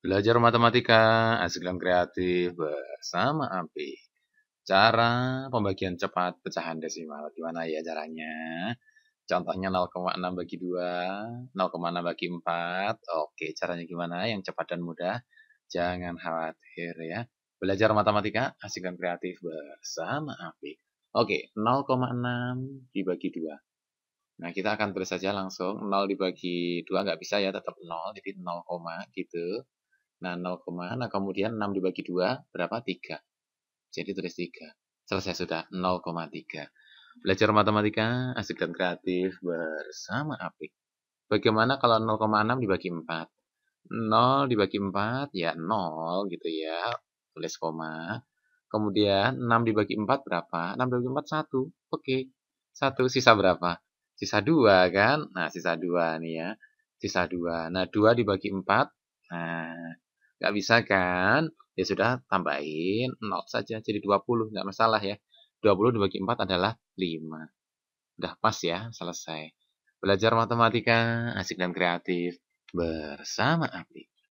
Belajar matematika, Asik dan kreatif bersama Api. Cara pembagian cepat pecahan desimal. Gimana ya caranya? Contohnya 0,6 bagi 2, 0,6 bagi 4. Oke, caranya gimana? Yang cepat dan mudah. Jangan khawatir ya. Belajar matematika, Asik dan kreatif bersama Api. Oke, 0,6 dibagi 2. Nah, kita akan tulis saja langsung 0 dibagi 2 nggak bisa ya, tetap 0. Jadi 0, gitu Nah, 0, nah kemudian 6 dibagi 2, berapa? 3. Jadi tulis 3. Selesai sudah, 0,3. Belajar matematika asik dan kreatif bersama Apik. Bagaimana kalau 0,6 dibagi 4? 0 dibagi 4, ya 0 gitu ya. Tulis koma. Kemudian 6 dibagi 4 berapa? 6 dibagi 4, 1. Oke. 1 sisa berapa? Sisa 2 kan? Nah, sisa 2 nih ya. Sisa 2. Nah, 2 dibagi 4. Nah, Nggak bisa kan? Ya sudah, tambahin 0 saja. Jadi 20, nggak masalah ya. 20 dibagi 4 adalah 5. Udah pas ya, selesai. Belajar matematika, asik dan kreatif. Bersama Aplik.